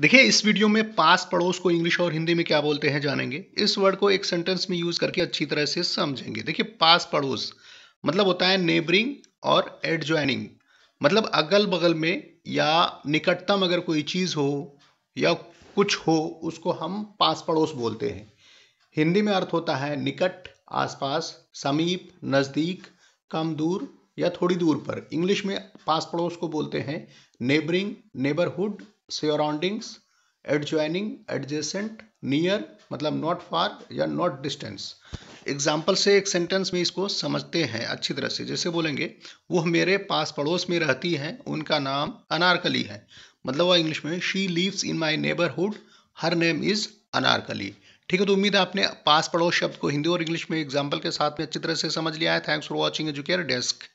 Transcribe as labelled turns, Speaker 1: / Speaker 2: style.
Speaker 1: देखिए इस वीडियो में पास पड़ोस को इंग्लिश और हिंदी में क्या बोलते हैं जानेंगे इस वर्ड को एक सेंटेंस में यूज करके अच्छी तरह से समझेंगे देखिए पास पड़ोस मतलब होता है नेबरिंग और एड मतलब अगल बगल में या निकटतम अगर कोई चीज़ हो या कुछ हो उसको हम पास पड़ोस बोलते हैं हिंदी में अर्थ होता है निकट आसपास समीप नज़दीक कम दूर या थोड़ी दूर पर इंग्लिश में पास पड़ोस को बोलते हैं neighbouring neighbourhood surroundings adjoining adjacent near मतलब नॉट फार या नॉट डिस्टेंस एग्जाम्पल से एक सेंटेंस में इसको समझते हैं अच्छी तरह से जैसे बोलेंगे वह मेरे पास पड़ोस में रहती हैं उनका नाम अनारकली है मतलब वह इंग्लिश में she lives in my neighbourhood her name is Anarkali ठीक है तो उम्मीद है आपने पास पड़ोस शब्द को हिंदी और इंग्लिश में एग्जाम्पल के साथ में अच्छी तरह से समझ लिया है thanks for watching Educare desk